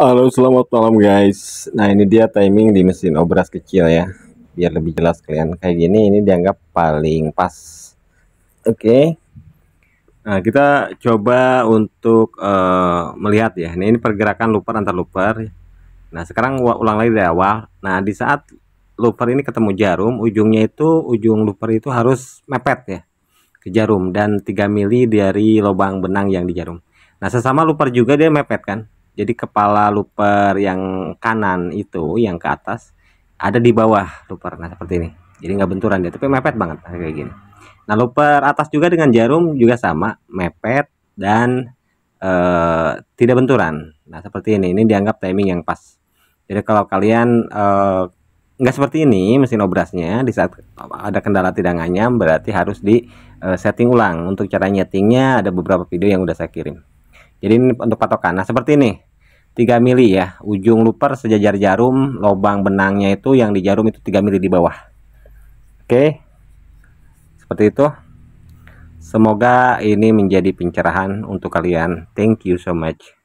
Halo, selamat malam guys. Nah, ini dia timing di mesin obras kecil ya. Biar lebih jelas kalian kayak gini ini dianggap paling pas. Oke. Okay. Nah, kita coba untuk uh, melihat ya. Nah, ini pergerakan looper antar looper. Nah, sekarang ulang lagi dari awal. Nah, di saat looper ini ketemu jarum, ujungnya itu ujung looper itu harus mepet ya ke jarum dan 3 mili dari lubang benang yang di jarum. Nah, sesama looper juga dia mepet kan. Jadi kepala luper yang kanan itu yang ke atas ada di bawah luper. Nah seperti ini. Jadi nggak benturan dia, tapi mepet banget nah, kayak gini. Nah luper atas juga dengan jarum juga sama, mepet dan e, tidak benturan. Nah seperti ini. Ini dianggap timing yang pas. Jadi kalau kalian e, nggak seperti ini mesin obrasnya di saat ada kendala tidak nganyam berarti harus di e, setting ulang untuk cara nyetingnya ada beberapa video yang udah saya kirim jadi ini untuk patokan. Nah, seperti ini. 3 mili ya. Ujung luper sejajar jarum, lobang benangnya itu yang di jarum itu 3 mili di bawah. Oke. Seperti itu. Semoga ini menjadi pencerahan untuk kalian. Thank you so much.